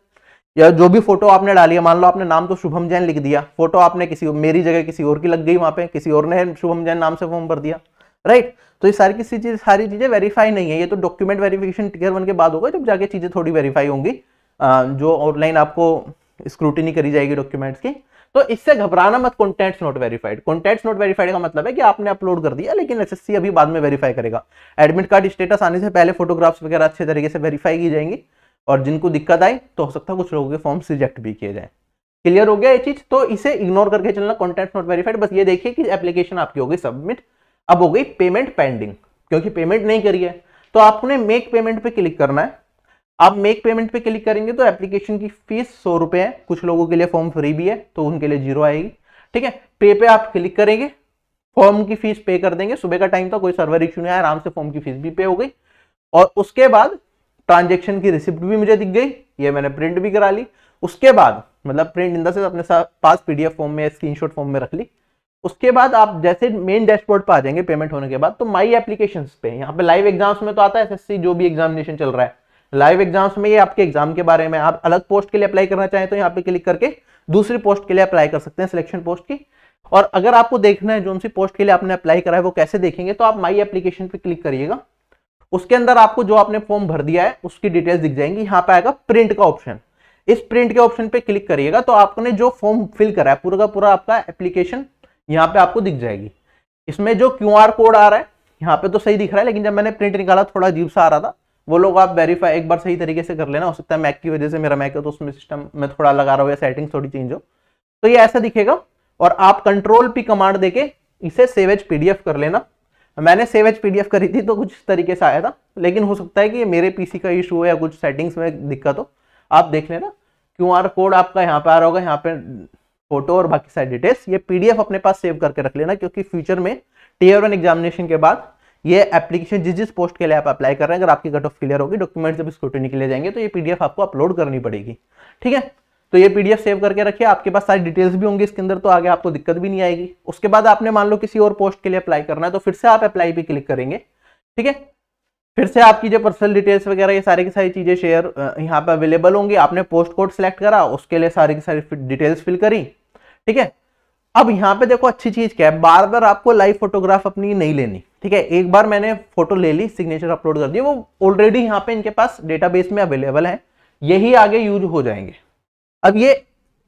या जो भी फोटो आपने डाली है मान लो आपने नाम तो शुभम जैन लिख दिया फोटो आपने किसी मेरी जगह किसी और की लग गई वहां पे किसी और ने शुभम जैन नाम से फॉर्म भर दिया राइट तो ये सारी किसी चीज सारी चीजें वेरीफाई नहीं है ये तो डॉक्यूमेंट वेरिफिकेशन टीयर वन के बाद होगा जब जाके चीजें थोड़ी वेरीफाई होंगी जो ऑनलाइन आपको स्क्रूटिनी करी जाएगी डॉक्यूमेंट्स की तो इससे घबराना मत contents not verified contents not verified का मतलब है कि आपने अपलोड कर दिया लेकिन एस अभी बाद में वेरीफाई करेगा एडमिट कार्ड स्टेटस आने से पहले फोटोग्राफ्स वगैरह अच्छे तरीके से वेरीफाई की जाएंगी और जिनको दिक्कत आई तो हो सकता है कुछ लोगों के फॉर्म्स रिजेक्ट भी किए जाए क्लियर हो गया ये चीज तो इसे इग्नोर करके चलना कॉन्टेंट्स नॉट वेरीफाइड बस ये देखिए कि एप्लीकेशन आपकी हो गई सबमिट अब हो गई पेमेंट पेंडिंग क्योंकि पेमेंट नहीं करी है तो आपने मेक पेमेंट पे क्लिक करना है आप मेक पेमेंट पे क्लिक करेंगे तो एप्लीकेशन की फीस सौ रुपये है कुछ लोगों के लिए फॉर्म फ्री भी है तो उनके लिए जीरो आएगी ठीक है पे पे आप क्लिक करेंगे फॉर्म की फीस पे कर देंगे सुबह का टाइम था कोई सर्वर इश्यू नहीं आया आराम से फॉर्म की फीस भी पे हो गई और उसके बाद ट्रांजेक्शन की रिसिप्ट भी मुझे दिख गई ये मैंने प्रिंट भी करा ली उसके बाद मतलब प्रिंट इंदा से अपने पास पीडीएफ फॉर्म में स्क्रीन फॉर्म में रख ली उसके बाद आप जैसे मेन डैशबोर्ड पर आ जाएंगे पेमेंट होने के बाद तो माई एप्लीकेशन पे यहाँ पे लाइव एग्जाम्स में तो आता है एसएससी जो भी एग्जामिनेशन चल रहा है लाइव एग्जाम्स में ये आपके एग्जाम के बारे में आप अलग पोस्ट के लिए अप्लाई करना चाहें तो यहाँ पे क्लिक करके दूसरी पोस्ट के लिए अप्लाई कर सकते हैं सिलेक्शन पोस्ट की और अगर आपको देखना है जो सी पोस्ट के लिए आपने अप्लाई करा है वो कैसे देखेंगे तो आप माई एप्लीकेशन पर क्लिक करिएगा उसके अंदर आपको जो आपने फॉर्म भर दिया है उसकी डिटेल्स दिख जाएंगी यहाँ पे आएगा प्रिंट का ऑप्शन इस प्रिंट के ऑप्शन पे क्लिक करिएगा तो आपने जो फॉर्म फिल करा है पूरा का पूरा आपका एप्लीकेशन यहाँ पे आपको दिख जाएगी इसमें जो क्यू कोड आ रहा है यहाँ पे तो सही दिख रहा है लेकिन जब मैंने प्रिंट निकाला थोड़ा अजीब सा आ रहा था वो लोग आप वेरीफाई एक बार सही तरीके से कर लेना हो सकता है मैक की वजह से मेरा मैक है तो उसमें सिस्टम में थोड़ा लगा रहा हो या सेटिंग थोड़ी चेंज हो तो ये ऐसा दिखेगा और आप कंट्रोल पी कमांड देके इसे सेवेज पीडीएफ कर लेना मैंने सेव पीडीएफ करी थी तो कुछ इस तरीके से आया था लेकिन हो सकता है कि मेरे पीसी का इशू हो या कुछ सेटिंग्स में दिक्कत हो आप देख लेना क्यू कोड आपका यहाँ पे आ रहा होगा यहाँ पे फोटो और बाकी सारी डिटेल्स ये पीडीएफ अपने पास सेव करके रख लेना क्योंकि फ्यूचर में टीयर वन एग्जामिनेशन के बाद ये एप्लीकेशन जिस जिस पोस्ट के लिए आप अप्लाई कर रहे हैं अगर आपकी कट ऑफ क्लियर होगी डॉक्यूमेंट जब स्क्रूटनी के लिए जाएंगे तो ये पीडीएफ आपको अपलोड करनी पड़ेगी ठीक है तो ये पीडीएफ सेव करके रखिए आपके पास सारी डिटेल्स भी होंगी इसके अंदर तो आगे आपको दिक्कत भी नहीं आएगी उसके बाद आपने मान लो किसी और पोस्ट के लिए अप्लाई करना है तो फिर से आप अप्लाई भी क्लिक करेंगे ठीक है फिर से आपकी जो पर्सनल डिटेल्स वगैरह ये सारी की सारी चीज़ें शेयर यहाँ पे अवेलेबल होंगी आपने पोस्ट कोड सेलेक्ट करा उसके लिए सारी की सारी डिटेल्स फिल करी ठीक है अब यहाँ पे देखो अच्छी चीज़ क्या है बार बार आपको लाइव फोटोग्राफ अपनी नहीं लेनी ठीक है एक बार मैंने फोटो ले ली सिग्नेचर अपलोड कर दिया वो ऑलरेडी यहाँ पे इनके पास डेटाबेस में अवेलेबल है यही आगे यूज हो जाएंगे अब ये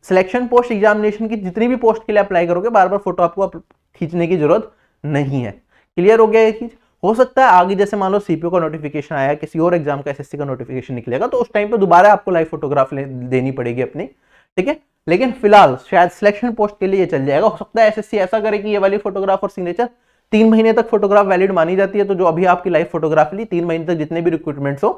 सिलेक्शन पोस्ट एग्जामिनेशन की जितनी भी पोस्ट के लिए अप्लाई करोगे बार बार फोटो आपको खींचने की जरूरत नहीं है क्लियर हो गया ये चीज हो सकता है आगे जैसे मान लो सीपीओ का नोटिफिकेशन आया किसी और एग्जाम का एसएससी का नोटिफिकेशन निकलेगा तो उस टाइम पे दोबारा आपको लाइव फोटोग्राफ देनी पड़ेगी अपनी ठीक है लेकिन फिलहाल शायद सिलेक्शन पोस्ट के लिए चल जाएगा हो सकता है एसएससी ऐसा करे कि ये वाली फोटोग्राफ और सिग्नेचर तीन महीने तक फोटोग्राफ वैलिड मानी जाती है तो जो अभी आपकी लाइव फोटोग्राफ ली तीन महीने तक जितने भी रिक्रूटमेंट्स हो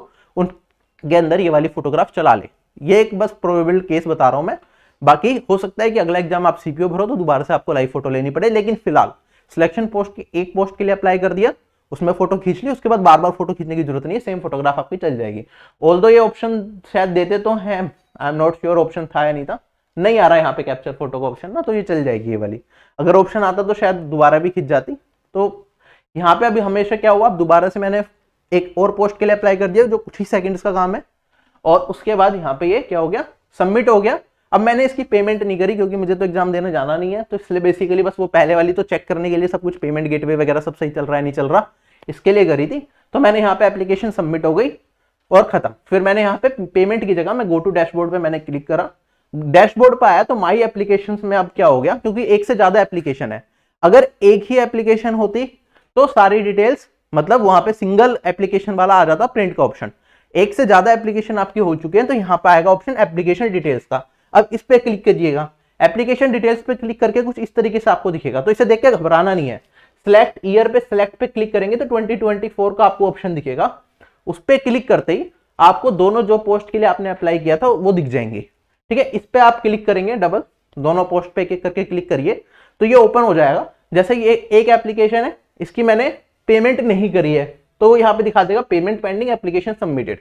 उनके अंदर ये वाली फोटोग्राफ चला ले ये एक बस प्रोबेबल केस बता रहा हूँ मैं बाकी हो सकता है कि अगला एग्जाम आप सीपीओ भरो तो दोबारा से आपको लाइव फोटो लेनी पड़े लेकिन फिलहाल सिलेक्शन पोस्ट की एक पोस्ट के लिए अप्लाई कर दिया उसमें फोटो खींच ली उसके बाद बार बार फोटो खींचने की जरूरत नहीं है सेम फोटोग्राफ आपकी चल जाएगी ऑल ये ऑप्शन शायद देते तो हैं I am not sure option था या नहीं था नहीं आ रहा है यहाँ पे कैप्चर फोटो का ऑप्शन ना तो ये चल जाएगी ये वाली अगर ऑप्शन आता तो शायद दोबारा भी खींच जाती तो यहाँ पे अभी हमेशा क्या हुआ दोबारा से मैंने एक और पोस्ट के लिए अप्लाई कर दिया जो कुछ ही सेकंड्स का काम है और उसके बाद यहाँ पे ये क्या हो गया सबमिट हो गया अब मैंने इसकी पेमेंट नहीं करी क्योंकि मुझे तो एग्जाम देने जाना नहीं है तो इसलिए बेसिकली बस वो पहले वाली तो चेक करने के लिए सब कुछ पेमेंट गेटवे वगैरह सब सही चल रहा है नहीं चल रहा इसके लिए करी थी तो मैंने यहाँ पे एप्लीकेशन सबमिट हो गई और खत्म फिर मैंने यहाँ पे पेमेंट की जगह मैं गो टू डैशबोर्ड पे मैंने क्लिक करा डैशबोर्ड पर आया तो माई एप्लीकेशन में अब क्या हो गया क्योंकि एक से ज्यादा एप्लीकेशन है अगर एक ही एप्लीकेशन होती तो सारी डिटेल्स मतलब वहां पे सिंगल एप्लीकेशन वाला आ जाता प्रिंट का ऑप्शन एक से ज्यादा एप्लीकेशन आपकी हो चुके हैं तो यहाँ पे आएगा ऑप्शन एप्लीकेशन डिटेल्स का अब इस पर क्लिक कीजिएगा एप्लीकेशन डिटेल्स पे क्लिक करके कुछ इस तरीके से आपको दिखेगा तो इसे देख के घबराना नहीं है सिलेक्ट ईयर पे सिलेक्ट पे क्लिक करेंगे तो 2024 का आपको ऑप्शन दिखेगा उस पर क्लिक करते ही आपको दोनों जो पोस्ट के लिए आपने अप्लाई किया था वो दिख जाएंगे ठीक है इस पर आप क्लिक करेंगे डबल दोनों पोस्ट पे करके क्लिक करिए तो ये ओपन हो जाएगा जैसे ये एक एप्लीकेशन है इसकी मैंने पेमेंट नहीं करी है तो यहाँ पे दिखा देगा पेमेंट पेंडिंग एप्लीकेशन सबमिटेड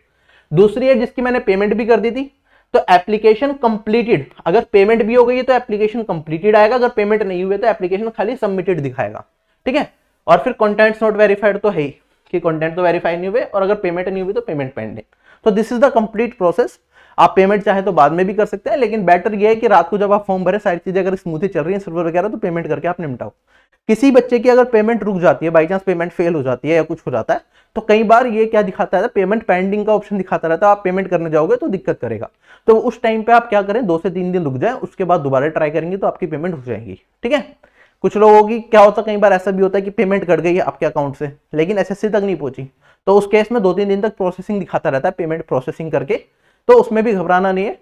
दूसरी है जिसकी मैंने पेमेंट भी कर दी थी तो एप्लीकेशन कंप्लीटेड अगर पेमेंट भी हो गई है तो एप्लीकेशन कंप्लीटेड आएगा अगर पेमेंट नहीं हुए तो एप्लीकेशन खाली सबमिटेड दिखाएगा ठीक है और फिर कॉन्टेंट्स नॉट वेरीफाइड तो है ही कि कॉन्टेंट तो वेरीफाई नहीं हुए और अगर पेमेंट नहीं हुई तो पेमेंट पेंडिंग तो this is the complete process आप पेमेंट चाहे तो बाद में भी कर सकते हैं लेकिन बेटर यह है कि रात को जब आप फॉर्म भरे सारी चीजें अगर स्मूथी चल रही है सर्वर वगैरह तो पेमेंट करके आप निपटाओ किसी बच्चे की अगर पेमेंट रुक जाती है बाई चांस पेमेंट फेल हो जाती है या कुछ हो जाता है तो कई बार ये क्या दिखाता है पेमेंट पेंडिंग का ऑप्शन दिखाता रहता है आप पेमेंट करने जाओगे तो दिक्कत करेगा तो उस टाइम पे आप क्या करें दो से तीन दिन रुक जाए उसके बाद दोबारा ट्राई करेंगे तो आपकी पेमेंट हो जाएगी ठीक है कुछ लोगों की क्या होता है कई बार ऐसा भी होता है कि पेमेंट कट गई है आपके अकाउंट से लेकिन एस तक नहीं पहुंची तो उस केस में दो तीन दिन तक प्रोसेसिंग दिखाता रहता है पेमेंट प्रोसेसिंग करके तो उसमें भी घबराना नहीं है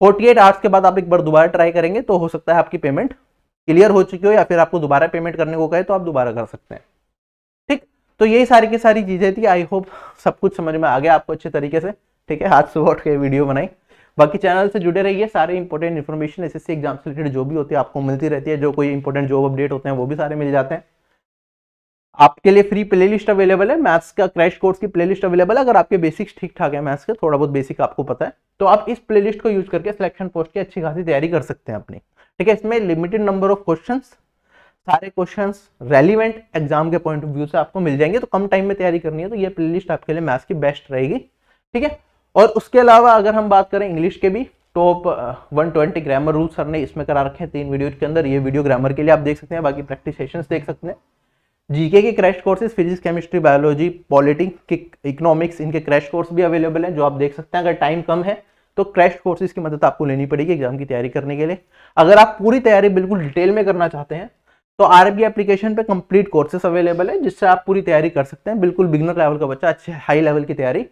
फोर्टी एट आवर्स के बाद आप एक बार दोबारा ट्राई करेंगे तो हो सकता है आपकी पेमेंट क्लियर हो चुकी हो या फिर आपको दोबारा पेमेंट करने को कहे तो आप दोबारा कर सकते हैं ठीक तो यही सारी की सारी चीज़ें थी आई होप सब कुछ समझ में आ गया आपको अच्छे तरीके से ठीक है हाथ सुबह उठ के वीडियो बनाई बाकी चैनल से जुड़े रहिए सारे important information S S exam से रिलेटेड जो भी होती है आपको मिलती रहती है जो कोई इंपॉर्टेंट जॉब अपडेट होते हैं वो भी सारे मिल जाते हैं आपके लिए फ्री प्लेलिस्ट अवेलेबल है मैथ्स का क्रैश कोर्स की प्लेलिस्ट अवेलेबल है अगर आपके बेसिक्स ठीक ठाक है मैथ्स के थोड़ा बहुत बेसिक आपको पता है तो आप इस प्लेलिस्ट को यूज करके सिलेक्शन पोस्ट की अच्छी खासी तैयारी कर सकते हैं अपनी ठीक है इसमें लिमिटेड नंबर ऑफ क्वेश्चन सारे क्वेश्चन रेलिवेंट एग्जाम के पॉइंट ऑफ व्यू से आपको मिल जाएंगे तो कम टाइम में तैयारी करनी है तो ये प्ले आपके लिए मैथ्स की बेस्ट रहेगी ठीक है और उसके अलावा अगर हम बात करें इंग्लिश के भी top one twenty grammar rule sir ने इसमें करा रखे हैं तीन वीडियो के अंदर ये वीडियो ग्रामर के लिए आप देख सकते हैं बाकी प्रैक्टिस सेशंस देख सकते हैं जीके के crash courses physics chemistry biology politic economics इनके क्रैश कोर्स भी अवेलेबल हैं जो आप देख सकते हैं अगर टाइम कम है तो क्रैश कोर्सेज की मदद आपको लेनी पड़ेगी एग्जाम की तैयारी करने के लिए अगर आप पूरी तैयारी बिल्कुल डिटेल में करना चाहते हैं तो आरबी एप्लीकेशन पे कंप्लीट कोर्सेस अवेलेबल है जिससे आप पूरी तैयारी कर सकते हैं बिल्कुल बिगनर लेवल का बच्चा अच्छे हाई लेवल की तैयारी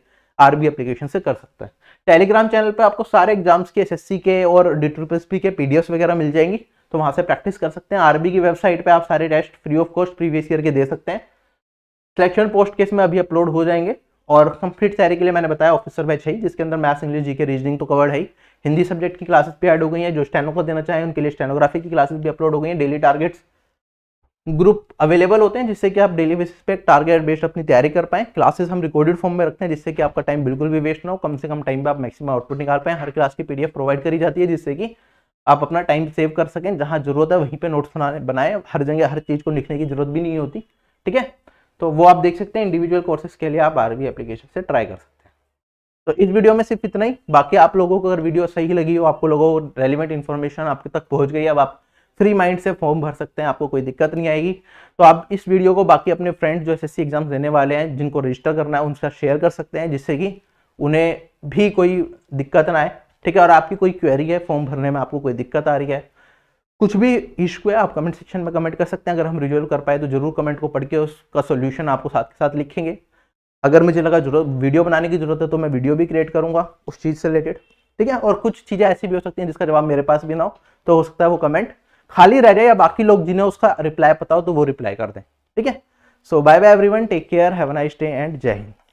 आरबी एप्लीकेशन से कर सकता है टेलीग्राम चैनल पे आपको सारे एग्जाम्स के एसएससी के और डी के पीडीएफ वगैरह मिल जाएंगी तो वहां से प्रैक्टिस कर सकते हैं आरबी की वेबसाइट पे आप सारे test free of cost previous year के दे सकते हैं सिलेक्शन पोस्ट केस में अभी अपलोड हो जाएंगे और कंप्लीट तैयारी के लिए मैंने बताया ऑफिसर बैच है जिसके अंदर मैथ्स इंग्लिश जी के रीजनिंग तो कवर्ड है हिंदी सब्जेक्ट की क्लासेस भी एड हो गई है जो स्टेनो को देना चाहें उनके लिए स्टेनोग्राफी की क्लासेस भी अपलोड हो गई हैं डेली टारगेट्स ग्रुप अवेलेबल होते हैं जिससे कि आप डेली बेसिस पे टारगेट बेस्ड अपनी तैयारी कर पाएं क्लासेस हम रिकॉर्डेड फॉर्म में रखते हैं जिससे कि आपका टाइम बिल्कुल भी वेस्ट ना हो कम से कम टाइम पे आप मैक्सिमम आउटपुट निकाल पाएं हर क्लास की पीडीएफ प्रोवाइड करी जाती है जिससे कि आप अपना टाइम सेव कर सकें जहाँ ज़रूरत है वहीं पे नोट्स बनाने बनाएं हर जगह हर चीज़ को लिखने की ज़रूरत भी नहीं होती ठीक है तो वो आप देख सकते हैं इंडिविजुअल कोर्सेज के लिए आप आर एप्लीकेशन से ट्राई कर सकते हैं तो इस वीडियो में सिर्फ इतना ही बाकी आप लोगों को अगर वीडियो सही लगी हो आपको लोगों को रेलिवेंट इन्फॉर्मेशन आपके तक पहुँच गई अब आप फ्री माइंड से फॉर्म भर सकते हैं आपको कोई दिक्कत नहीं आएगी तो आप इस वीडियो को बाकी अपने फ्रेंड्स जो एस एग्जाम देने वाले हैं जिनको रजिस्टर करना है उनका शेयर कर सकते हैं जिससे कि उन्हें भी कोई दिक्कत ना आए ठीक है और आपकी कोई क्वेरी है फॉर्म भरने में आपको कोई दिक्कत आ रही है कुछ भी इश्यू है आप कमेंट सेक्शन में कमेंट कर सकते हैं अगर हम रिजोल्व कर पाए तो जरूर कमेंट को पढ़ के उसका सोल्यूशन आपको साथ के साथ लिखेंगे अगर मुझे लगा जरूरत वीडियो बनाने की जरूरत है तो मैं वीडियो भी क्रिएट करूंगा उस चीज़ से रिलेटेड ठीक है और कुछ चीज़ें ऐसी भी हो सकती हैं जिसका जवाब मेरे पास भी ना हो तो हो सकता है वो कमेंट खाली रह जाए या बाकी लोग जिन्हें उसका रिप्लाई पता हो तो वो रिप्लाई कर दें ठीक है so bye bye everyone take care have a nice day and जय हिंद